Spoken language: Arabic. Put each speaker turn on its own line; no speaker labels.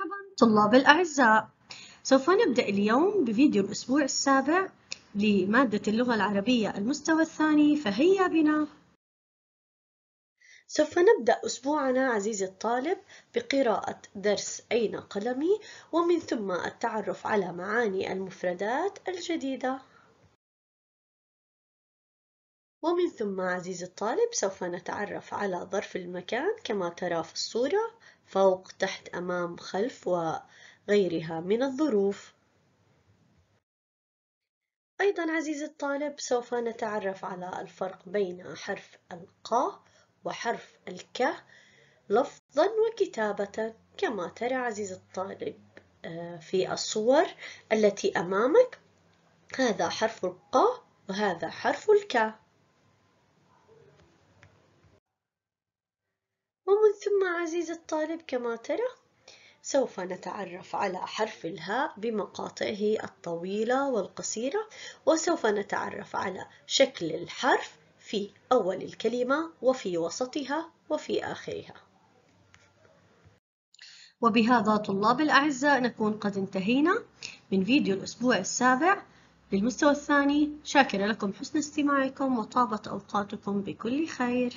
مرحبا طلاب الأعزاء سوف نبدأ اليوم بفيديو الأسبوع السابع لمادة اللغة العربية المستوى الثاني فهيا بنا سوف نبدأ أسبوعنا عزيزي الطالب بقراءة درس أين قلمي ومن ثم التعرف على معاني المفردات الجديدة ومن ثم عزيزي الطالب سوف نتعرف على ظرف المكان كما ترى في الصورة فوق تحت أمام خلف وغيرها من الظروف أيضا عزيزي الطالب سوف نتعرف على الفرق بين حرف القا وحرف الك لفظا وكتابة كما ترى عزيزي الطالب آه، في الصور التي أمامك هذا حرف القا وهذا حرف الكاف ثم عزيزي الطالب كما ترى سوف نتعرف على حرف الهاء بمقاطعه الطويلة والقصيرة وسوف نتعرف على شكل الحرف في أول الكلمة وفي وسطها وفي آخرها وبهذا طلاب الأعزاء نكون قد انتهينا من فيديو الأسبوع السابع للمستوى الثاني شاكرة لكم حسن استماعكم وطابت أوقاتكم بكل خير